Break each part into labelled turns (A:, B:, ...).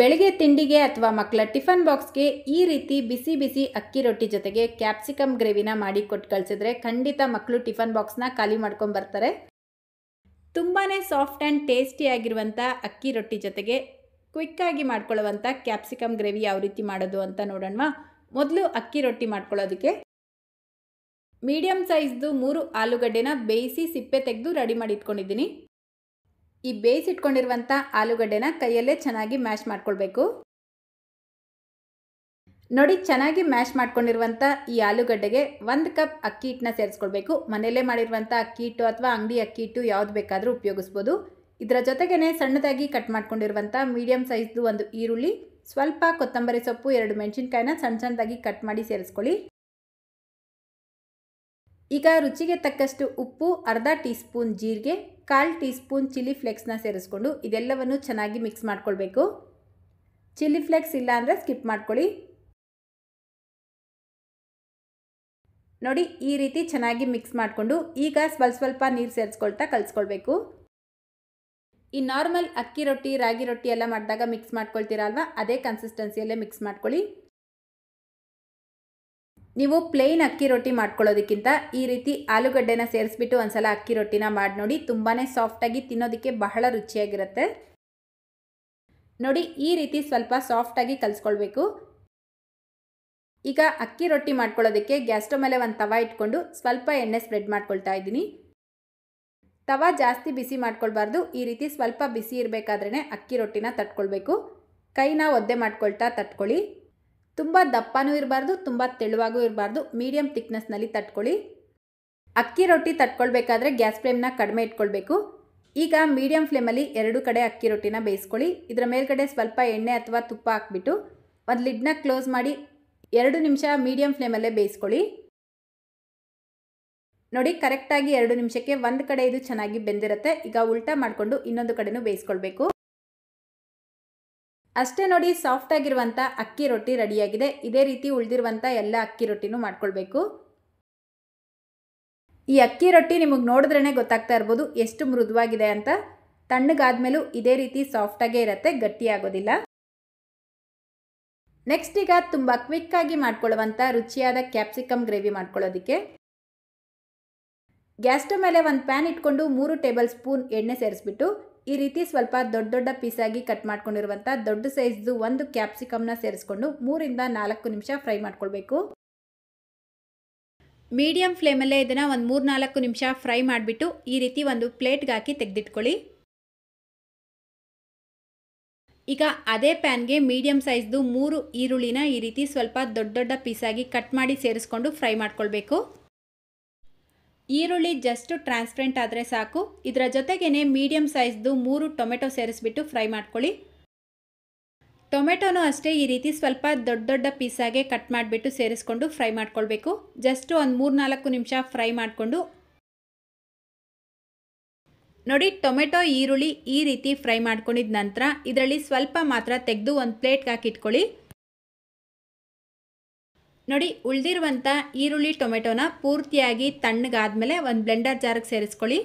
A: ಬೆಳಗ್ಗೆ ತಿಂಡಿಗೆ ಅಥವಾ ಮಕ್ಕಳ ಟಿಫನ್ ಬಾಕ್ಸ್ಗೆ ಈ ರೀತಿ ಬಿಸಿ ಬಿಸಿ ಅಕ್ಕಿ ರೊಟ್ಟಿ ಜೊತೆಗೆ ಕ್ಯಾಪ್ಸಿಕಮ್ ಗ್ರೇವಿನ ಮಾಡಿ ಕೊಟ್ಟು ಕಳಿಸಿದ್ರೆ ಖಂಡಿತ ಮಕ್ಕಳು ಟಿಫನ್ ಬಾಕ್ಸ್ನ ಖಾಲಿ ಮಾಡ್ಕೊಂಡು ಬರ್ತಾರೆ ತುಂಬಾ ಸಾಫ್ಟ್ ಆ್ಯಂಡ್ ಟೇಸ್ಟಿಯಾಗಿರುವಂಥ ಅಕ್ಕಿ ರೊಟ್ಟಿ ಜೊತೆಗೆ ಕ್ವಿಕ್ಕಾಗಿ ಮಾಡ್ಕೊಳ್ಳುವಂಥ ಕ್ಯಾಪ್ಸಿಕಮ್ ಗ್ರೇವಿ ಯಾವ ರೀತಿ ಮಾಡೋದು ಅಂತ ನೋಡೋಣ ಮೊದಲು ಅಕ್ಕಿ ರೊಟ್ಟಿ ಮಾಡ್ಕೊಳ್ಳೋದಕ್ಕೆ ಮೀಡಿಯಮ್ ಸೈಜ್ದು ಮೂರು ಆಲೂಗಡ್ಡೆನ ಬೇಯಿಸಿ ಸಿಪ್ಪೆ ತೆಗೆದು ರೆಡಿ ಮಾಡಿ ಇಟ್ಕೊಂಡಿದ್ದೀನಿ ಈ ಬೇಯಿಸಿಟ್ಕೊಂಡಿರುವಂಥ ಆಲೂಗಡ್ಡೆನ ಕೈಯಲ್ಲೇ ಚೆನ್ನಾಗಿ ಮ್ಯಾಶ್ ಮಾಡ್ಕೊಳ್ಬೇಕು ನೋಡಿ ಚೆನ್ನಾಗಿ ಮ್ಯಾಶ್ ಮಾಡ್ಕೊಂಡಿರುವಂಥ ಈ ಆಲೂಗಡ್ಡೆಗೆ ಒಂದು ಕಪ್ ಅಕ್ಕಿ ಹಿಟ್ಟನ್ನ ಸೇರಿಸ್ಕೊಳ್ಬೇಕು ಮನೆಯಲ್ಲೇ ಮಾಡಿರುವಂಥ ಅಕ್ಕಿ ಹಿಟ್ಟು ಅಥವಾ ಅಂಗಡಿ ಅಕ್ಕಿ ಹಿಟ್ಟು ಯಾವ್ದು ಬೇಕಾದರೂ ಉಪಯೋಗಿಸ್ಬೋದು ಇದರ ಜೊತೆಗೇ ಸಣ್ಣದಾಗಿ ಕಟ್ ಮಾಡ್ಕೊಂಡಿರುವಂಥ ಮೀಡಿಯಂ ಸೈಜ್ದು ಒಂದು ಈರುಳ್ಳಿ ಸ್ವಲ್ಪ ಕೊತ್ತಂಬರಿ ಸೊಪ್ಪು ಎರಡು ಮೆಣಸಿನ್ಕಾಯಿನ ಸಣ್ಣ ಸಣ್ಣದಾಗಿ ಕಟ್ ಮಾಡಿ ಸೇರಿಸ್ಕೊಳ್ಳಿ ಈಗ ರುಚಿಗೆ ತಕ್ಕಷ್ಟು ಉಪ್ಪು ಅರ್ಧ ಟೀ ಸ್ಪೂನ್ ಜೀರಿಗೆ ಕಾಲು ಟೀ ಸ್ಪೂನ್ ಚಿಲ್ಲಿ ಫ್ಲೆಕ್ಸ್ನ ಸೇರಿಸ್ಕೊಂಡು ಇದೆಲ್ಲವನ್ನು ಚೆನ್ನಾಗಿ ಮಿಕ್ಸ್ ಮಾಡ್ಕೊಳ್ಬೇಕು ಚಿಲ್ಲಿ ಫ್ಲೆಕ್ಸ್ ಇಲ್ಲ ಅಂದರೆ ಸ್ಕಿಪ್ ಮಾಡ್ಕೊಳ್ಳಿ ನೋಡಿ ಈ ರೀತಿ ಚೆನ್ನಾಗಿ ಮಿಕ್ಸ್ ಮಾಡಿಕೊಂಡು ಈಗ ಸ್ವಲ್ಪ ಸ್ವಲ್ಪ ನೀರು ಸೇರಿಸ್ಕೊಳ್ತಾ ಕಲಿಸ್ಕೊಳ್ಬೇಕು ಈ ನಾರ್ಮಲ್ ಅಕ್ಕಿ ರೊಟ್ಟಿ ರಾಗಿ ರೊಟ್ಟಿ ಎಲ್ಲ ಮಾಡಿದಾಗ ಮಿಕ್ಸ್ ಮಾಡ್ಕೊಳ್ತೀರಲ್ವ ಅದೇ ಕನ್ಸಿಸ್ಟೆನ್ಸಿಯಲ್ಲೇ ಮಿಕ್ಸ್ ಮಾಡ್ಕೊಳ್ಳಿ ನೀವು ಪ್ಲೇನ್ ಅಕ್ಕಿ ರೊಟ್ಟಿ ಮಾಡ್ಕೊಳ್ಳೋದಕ್ಕಿಂತ ಈ ರೀತಿ ಆಲೂಗಡ್ಡೆನ ಸೇರಿಸ್ಬಿಟ್ಟು ಸಲ ಅಕ್ಕಿ ರೊಟ್ಟಿನ ಮಾಡಿ ನೋಡಿ ತುಂಬಾ ಸಾಫ್ಟಾಗಿ ತಿನ್ನೋದಕ್ಕೆ ಬಹಳ ರುಚಿಯಾಗಿರುತ್ತೆ ನೋಡಿ ಈ ರೀತಿ ಸ್ವಲ್ಪ ಸಾಫ್ಟಾಗಿ ಕಲಿಸ್ಕೊಳ್ಬೇಕು ಈಗ ಅಕ್ಕಿ ರೊಟ್ಟಿ ಮಾಡ್ಕೊಳ್ಳೋದಕ್ಕೆ ಗ್ಯಾಸ್ಟೋ ಮೇಲೆ ಒಂದು ತವ ಇಟ್ಕೊಂಡು ಸ್ವಲ್ಪ ಎಣ್ಣೆ ಸ್ಪ್ರೆಡ್ ಮಾಡ್ಕೊಳ್ತಾ ಇದ್ದೀನಿ ತವ ಜಾಸ್ತಿ ಬಿಸಿ ಮಾಡ್ಕೊಳ್ಬಾರ್ದು ಈ ರೀತಿ ಸ್ವಲ್ಪ ಬಿಸಿ ಇರಬೇಕಾದ್ರೆ ಅಕ್ಕಿ ರೊಟ್ಟಿನ ತಟ್ಕೊಳ್ಬೇಕು ಕೈನ ಒದ್ದೆ ಮಾಡ್ಕೊಳ್ತಾ ತಟ್ಕೊಳ್ಳಿ ತುಂಬ ದಪ್ಪನೂ ಇರಬಾರ್ದು ತುಂಬ ತೆಳುವಾಗೂ ಇರಬಾರ್ದು ಮೀಡಿಯಂ ತಿಕ್ನೆಸ್ನಲ್ಲಿ ತಟ್ಕೊಳ್ಳಿ ಅಕ್ಕಿ ರೊಟ್ಟಿ ತಟ್ಕೊಳ್ಬೇಕಾದ್ರೆ ಗ್ಯಾಸ್ ಫ್ಲೇಮ್ನ ಕಡಿಮೆ ಇಟ್ಕೊಳ್ಬೇಕು ಈಗ ಮೀಡಿಯಂ ಫ್ಲೇಮಲ್ಲಿ ಎರಡು ಕಡೆ ಅಕ್ಕಿ ರೊಟ್ಟಿನ ಬೇಯಿಸ್ಕೊಳ್ಳಿ ಇದರ ಮೇಲ್ಗಡೆ ಸ್ವಲ್ಪ ಎಣ್ಣೆ ಅಥವಾ ತುಪ್ಪ ಹಾಕ್ಬಿಟ್ಟು ಒಂದು ಲಿಡ್ನ ಕ್ಲೋಸ್ ಮಾಡಿ ಎರಡು ನಿಮಿಷ ಮೀಡಿಯಂ ಫ್ಲೇಮಲ್ಲೇ ಬೇಯಿಸ್ಕೊಳ್ಳಿ ನೋಡಿ ಕರೆಕ್ಟಾಗಿ ಎರಡು ನಿಮಿಷಕ್ಕೆ ಒಂದು ಕಡೆ ಇದು ಚೆನ್ನಾಗಿ ಬೆಂದಿರುತ್ತೆ ಈಗ ಉಲ್ಟಾ ಮಾಡಿಕೊಂಡು ಇನ್ನೊಂದು ಕಡೆನೂ ಬೇಯಿಸ್ಕೊಳ್ಬೇಕು ಅಷ್ಟೇ ನೋಡಿ ಸಾಫ್ಟಾಗಿರುವಂಥ ಅಕ್ಕಿ ರೊಟ್ಟಿ ರೆಡಿಯಾಗಿದೆ ಇದೇ ರೀತಿ ಉಳಿದಿರುವಂಥ ಎಲ್ಲ ಅಕ್ಕಿ ರೊಟ್ಟಿನೂ ಮಾಡ್ಕೊಳ್ಬೇಕು ಈ ಅಕ್ಕಿ ರೊಟ್ಟಿ ನಿಮಗೆ ನೋಡಿದ್ರೇ ಗೊತ್ತಾಗ್ತಾ ಇರ್ಬೋದು ಎಷ್ಟು ಮೃದುವಾಗಿದೆ ಅಂತ ತಣ್ಣಗಾದ್ಮೇಲೂ ಇದೇ ರೀತಿ ಸಾಫ್ಟಾಗೇ ಇರುತ್ತೆ ಗಟ್ಟಿಯಾಗೋದಿಲ್ಲ ನೆಕ್ಸ್ಟ್ ಈಗ ತುಂಬ ಕ್ವಿಕ್ಕಾಗಿ ಮಾಡ್ಕೊಳ್ಳುವಂಥ ರುಚಿಯಾದ ಕ್ಯಾಪ್ಸಿಕಮ್ ಗ್ರೇವಿ ಮಾಡ್ಕೊಳ್ಳೋದಕ್ಕೆ ಗ್ಯಾಸ್ ಮೇಲೆ ಒಂದು ಪ್ಯಾನ್ ಇಟ್ಕೊಂಡು ಮೂರು ಟೇಬಲ್ ಸ್ಪೂನ್ ಎಣ್ಣೆ ಸೇರಿಸ್ಬಿಟ್ಟು ಈ ರೀತಿ ಸ್ವಲ್ಪ ದೊಡ್ಡ ದೊಡ್ಡ ಪೀಸಾಗಿ ಕಟ್ ಮಾಡ್ಕೊಂಡಿರುವಂಥ ದೊಡ್ಡ ಸೈಜ್ದು ಒಂದು ಕ್ಯಾಪ್ಸಿಕಮ್ನ ಸೇರಿಸ್ಕೊಂಡು ಮೂರಿಂದ ನಾಲ್ಕು ನಿಮಿಷ ಫ್ರೈ ಮಾಡ್ಕೊಳ್ಬೇಕು ಮೀಡಿಯಂ ಫ್ಲೇಮಲ್ಲೇ ಇದನ್ನು ಒಂದು ಮೂರು ನಾಲ್ಕು ನಿಮಿಷ ಫ್ರೈ ಮಾಡಿಬಿಟ್ಟು ಈ ರೀತಿ ಒಂದು ಪ್ಲೇಟ್ಗೆ ಹಾಕಿ ತೆಗೆದಿಟ್ಕೊಳ್ಳಿ ಈಗ ಅದೇ ಪ್ಯಾನ್ಗೆ ಮೀಡಿಯಂ ಸೈಜ್ದು ಮೂರು ಈರುಳ್ಳಿನ ಈ ರೀತಿ ಸ್ವಲ್ಪ ದೊಡ್ಡ ದೊಡ್ಡ ಪೀಸಾಗಿ ಕಟ್ ಮಾಡಿ ಸೇರಿಸ್ಕೊಂಡು ಫ್ರೈ ಮಾಡ್ಕೊಳ್ಬೇಕು ಈರುಳ್ಳಿ ಜಸ್ಟ್ ಟ್ರಾನ್ಸ್ಪರೆಂಟ್ ಆದರೆ ಸಾಕು ಇದರ ಜೊತೆಗೇ ಮೀಡಿಯಮ್ ಸೈಜ್ದು ಮೂರು ಟೊಮೆಟೊ ಸೇರಿಸ್ಬಿಟ್ಟು ಫ್ರೈ ಮಾಡ್ಕೊಳ್ಳಿ ಟೊಮೆಟೊನೂ ಅಷ್ಟೇ ಈ ರೀತಿ ಸ್ವಲ್ಪ ದೊಡ್ಡ ದೊಡ್ಡ ಪೀಸಾಗೆ ಕಟ್ ಮಾಡಿಬಿಟ್ಟು ಸೇರಿಸ್ಕೊಂಡು ಫ್ರೈ ಮಾಡ್ಕೊಳ್ಬೇಕು ಜಸ್ಟ್ ಒಂದು ಮೂರು ನಾಲ್ಕು ನಿಮಿಷ ಫ್ರೈ ಮಾಡಿಕೊಂಡು ನೋಡಿ ಟೊಮೆಟೊ ಈರುಳ್ಳಿ ಈ ರೀತಿ ಫ್ರೈ ಮಾಡ್ಕೊಂಡಿದ ನಂತರ ಇದರಲ್ಲಿ ಸ್ವಲ್ಪ ಮಾತ್ರ ತೆಗೆದು ಒಂದು ಪ್ಲೇಟ್ಗೆ ಹಾಕಿಟ್ಕೊಳ್ಳಿ ನೋಡಿ ಉಳಿದಿರುವಂಥ ಈರುಳ್ಳಿ ಟೊಮೆಟೊನ ಪೂರ್ತಿಯಾಗಿ ತಣ್ಣಗಾದ್ಮೇಲೆ ಒಂದು ಬ್ಲೆಂಡರ್ ಜಾರಿಗೆ ಸೇರಿಸ್ಕೊಳ್ಳಿ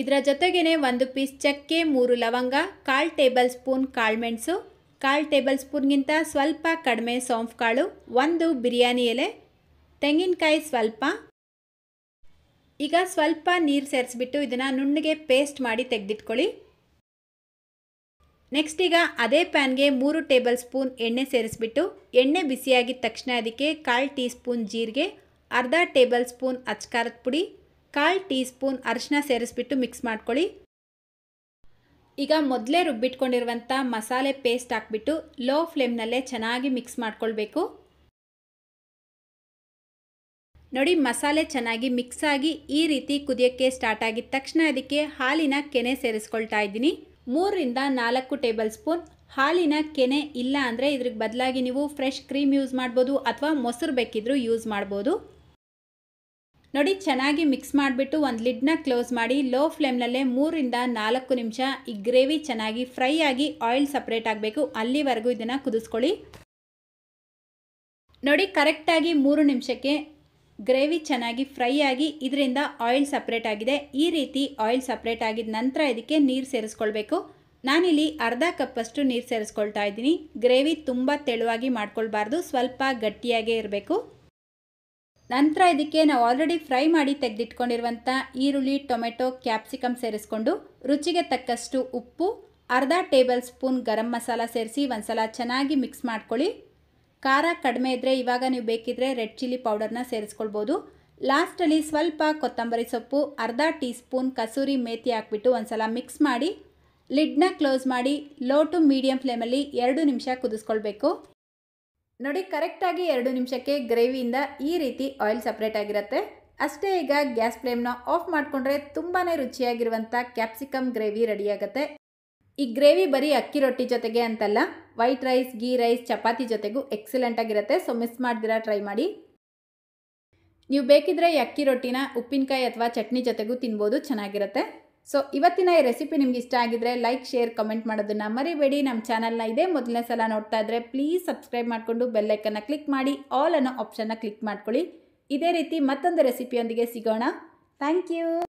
A: ಇದರ ಜೊತೆಗೇ ಒಂದು ಪೀಸ್ ಚಕ್ಕೆ ಮೂರು ಲವಂಗ ಕಾಲು ಟೇಬಲ್ ಸ್ಪೂನ್ ಕಾಳುಮೆಣಸು ಕಾಲು ಟೇಬಲ್ ಸ್ಪೂನ್ಗಿಂತ ಸ್ವಲ್ಪ ಕಡಿಮೆ ಸೋಂಫ್ ಕಾಳು ಒಂದು ಬಿರಿಯಾನಿ ಎಲೆ ತೆಂಗಿನಕಾಯಿ ಸ್ವಲ್ಪ ಈಗ ಸ್ವಲ್ಪ ನೀರು ಸೇರಿಸ್ಬಿಟ್ಟು ಇದನ್ನು ನುಣ್ಣಗೆ ಪೇಸ್ಟ್ ಮಾಡಿ ತೆಗೆದಿಟ್ಕೊಳ್ಳಿ ನೆಕ್ಸ್ಟ್ ಈಗ ಅದೇ ಪ್ಯಾನ್ಗೆ ಮೂರು ಟೇಬಲ್ ಸ್ಪೂನ್ ಎಣ್ಣೆ ಸೇರಿಸ್ಬಿಟ್ಟು ಎಣ್ಣೆ ಬಿಸಿಯಾಗಿದ್ದ ತಕ್ಷಣ ಅದಕ್ಕೆ ಕಾಲು ಟೀ ಸ್ಪೂನ್ ಜೀರಿಗೆ ಅರ್ಧ ಟೇಬಲ್ ಸ್ಪೂನ್ ಅಚ್ಕಾರದ ಪುಡಿ ಕಾಲು ಟೀ ಸ್ಪೂನ್ ಅರಿಶಿನ ಸೇರಿಸ್ಬಿಟ್ಟು ಮಿಕ್ಸ್ ಮಾಡ್ಕೊಳ್ಳಿ ಈಗ ಮೊದಲೇ ರುಬ್ಬಿಟ್ಕೊಂಡಿರುವಂಥ ಮಸಾಲೆ ಪೇಸ್ಟ್ ಹಾಕ್ಬಿಟ್ಟು ಲೋ ಫ್ಲೇಮ್ನಲ್ಲೇ ಚೆನ್ನಾಗಿ ಮಿಕ್ಸ್ ಮಾಡ್ಕೊಳ್ಬೇಕು ನೋಡಿ ಮಸಾಲೆ ಚೆನ್ನಾಗಿ ಮಿಕ್ಸ್ ಆಗಿ ಈ ರೀತಿ ಕುದಿಯೋಕ್ಕೆ ಸ್ಟಾರ್ಟ್ ಆಗಿದ ತಕ್ಷಣ ಅದಕ್ಕೆ ಹಾಲಿನ ಕೆನೆ ಸೇರಿಸ್ಕೊಳ್ತಾ ಇದ್ದೀನಿ ಮೂರರಿಂದ ನಾಲ್ಕು ಟೇಬಲ್ ಸ್ಪೂನ್ ಹಾಲಿನ ಕೆನೆ ಇಲ್ಲ ಅಂದರೆ ಇದ್ರಿಗೆ ಬದಲಾಗಿ ನೀವು ಫ್ರೆಶ್ ಕ್ರೀಮ್ ಯೂಸ್ ಮಾಡ್ಬೋದು ಅಥವಾ ಮೊಸರು ಬೇಕಿದ್ರೂ ಯೂಸ್ ಮಾಡ್ಬೋದು ನೋಡಿ ಚೆನ್ನಾಗಿ ಮಿಕ್ಸ್ ಮಾಡಿಬಿಟ್ಟು ಒಂದು ಲಿಡ್ನ ಕ್ಲೋಸ್ ಮಾಡಿ ಲೋ ಫ್ಲೇಮ್ನಲ್ಲೇ ಮೂರರಿಂದ ನಾಲ್ಕು ನಿಮಿಷ ಈ ಗ್ರೇವಿ ಚೆನ್ನಾಗಿ ಫ್ರೈ ಆಗಿ ಆಯಿಲ್ ಸಪ್ರೇಟ್ ಆಗಬೇಕು ಅಲ್ಲಿವರೆಗೂ ಇದನ್ನು ಕುದಿಸ್ಕೊಳ್ಳಿ ನೋಡಿ ಕರೆಕ್ಟಾಗಿ ಮೂರು ನಿಮಿಷಕ್ಕೆ ಗ್ರೇವಿ ಚೆನ್ನಾಗಿ ಫ್ರೈ ಆಗಿ ಇದರಿಂದ ಆಯಿಲ್ ಸಪ್ರೇಟ್ ಆಗಿದೆ ಈ ರೀತಿ ಆಯಿಲ್ ಸಪ್ರೇಟ್ ಆಗಿದ ನಂತರ ಇದಕ್ಕೆ ನೀರು ಸೇರಿಸ್ಕೊಳ್ಬೇಕು ನಾನಿಲ್ಲಿ ಅರ್ಧ ಕಪ್ಪಷ್ಟು ನೀರು ಸೇರಿಸ್ಕೊಳ್ತಾ ಇದ್ದೀನಿ ಗ್ರೇವಿ ತುಂಬ ತೆಳುವಾಗಿ ಮಾಡ್ಕೊಳ್ಬಾರ್ದು ಸ್ವಲ್ಪ ಗಟ್ಟಿಯಾಗೇ ಇರಬೇಕು ನಂತರ ಇದಕ್ಕೆ ನಾವು ಆಲ್ರೆಡಿ ಫ್ರೈ ಮಾಡಿ ತೆಗೆದಿಟ್ಕೊಂಡಿರುವಂಥ ಈರುಳ್ಳಿ ಟೊಮೆಟೊ ಕ್ಯಾಪ್ಸಿಕಮ್ ಸೇರಿಸ್ಕೊಂಡು ರುಚಿಗೆ ತಕ್ಕಷ್ಟು ಉಪ್ಪು ಅರ್ಧ ಟೇಬಲ್ ಸ್ಪೂನ್ ಗರಂ ಮಸಾಲ ಸೇರಿಸಿ ಒಂದ್ಸಲ ಚೆನ್ನಾಗಿ ಮಿಕ್ಸ್ ಮಾಡ್ಕೊಳ್ಳಿ ಖಾರ ಕಡಿಮೆ ಇದ್ದರೆ ಇವಾಗ ನೀವು ಬೇಕಿದ್ರೆ ರೆಡ್ ಚಿಲ್ಲಿ ಪೌಡರ್ನ ಸೇರಿಸ್ಕೊಳ್ಬೋದು ಲಾಸ್ಟಲ್ಲಿ ಸ್ವಲ್ಪ ಕೊತ್ತಂಬರಿ ಸೊಪ್ಪು ಅರ್ಧ ಟೀ ಸ್ಪೂನ್ ಕಸೂರಿ ಮೇಥಿ ಹಾಕ್ಬಿಟ್ಟು ಒಂದ್ಸಲ ಮಿಕ್ಸ್ ಮಾಡಿ ಲಿಡ್ನ ಕ್ಲೋಸ್ ಮಾಡಿ ಲೋ ಟು ಮೀಡಿಯಂ ಫ್ಲೇಮಲ್ಲಿ ಎರಡು ನಿಮಿಷ ಕುದಿಸ್ಕೊಳ್ಬೇಕು ನೋಡಿ ಕರೆಕ್ಟಾಗಿ ಎರಡು ನಿಮಿಷಕ್ಕೆ ಗ್ರೇವಿಯಿಂದ ಈ ರೀತಿ ಆಯಿಲ್ ಸಪ್ರೇಟ್ ಆಗಿರುತ್ತೆ ಅಷ್ಟೇ ಈಗ ಗ್ಯಾಸ್ ಫ್ಲೇಮ್ನ ಆಫ್ ಮಾಡಿಕೊಂಡ್ರೆ ತುಂಬಾ ರುಚಿಯಾಗಿರುವಂಥ ಕ್ಯಾಪ್ಸಿಕಮ್ ಗ್ರೇವಿ ರೆಡಿಯಾಗುತ್ತೆ ಈ ಗ್ರೇವಿ ಬರೀ ಅಕ್ಕಿ ರೊಟ್ಟಿ ಜೊತೆಗೆ ಅಂತಲ್ಲ white rice ghee rice chapati ಜೊತೆಗೂ ಎಕ್ಸಲೆಂಟ್ ಆಗಿರುತ್ತೆ ಸೊ ಮಿಸ್ ಮಾಡ್ದಿರಾ ಟ್ರೈ ಮಾಡಿ ನೀವು ಬೇಕಿದ್ರೆ ಅಕ್ಕಿ ರೊಟ್ಟಿನ ಉಪ್ಪಿನಕಾಯಿ ಅಥವಾ ಚಟ್ನಿ ಜೊತೆಗೂ ತಿನ್ಬೋದು ಚೆನ್ನಾಗಿರುತ್ತೆ ಸೊ ಇವತ್ತಿನ ಈ ರೆಸಿಪಿ ನಿಮ್ಗೆ ಇಷ್ಟ ಆಗಿದ್ರೆ ಲೈಕ್ ಶೇರ್ ಕಮೆಂಟ್ ಮಾಡೋದನ್ನು ಮರಿಬೇಡಿ ನಮ್ಮ ಚಾನಲ್ನ ಇದೇ ಮೊದಲನೇ ಸಲ ನೋಡ್ತಾ ಇದ್ರೆ ಪ್ಲೀಸ್ ಸಬ್ಸ್ಕ್ರೈಬ್ ಮಾಡಿಕೊಂಡು ಬೆಲ್ಲೈಕನ್ನ ಕ್ಲಿಕ್ ಮಾಡಿ ಆಲ್ ಅನ್ನೋ ಆಪ್ಷನ್ನ ಕ್ಲಿಕ್ ಮಾಡ್ಕೊಳ್ಳಿ ಇದೇ ರೀತಿ ಮತ್ತೊಂದು ರೆಸಿಪಿಯೊಂದಿಗೆ ಸಿಗೋಣ ಥ್ಯಾಂಕ್ ಯು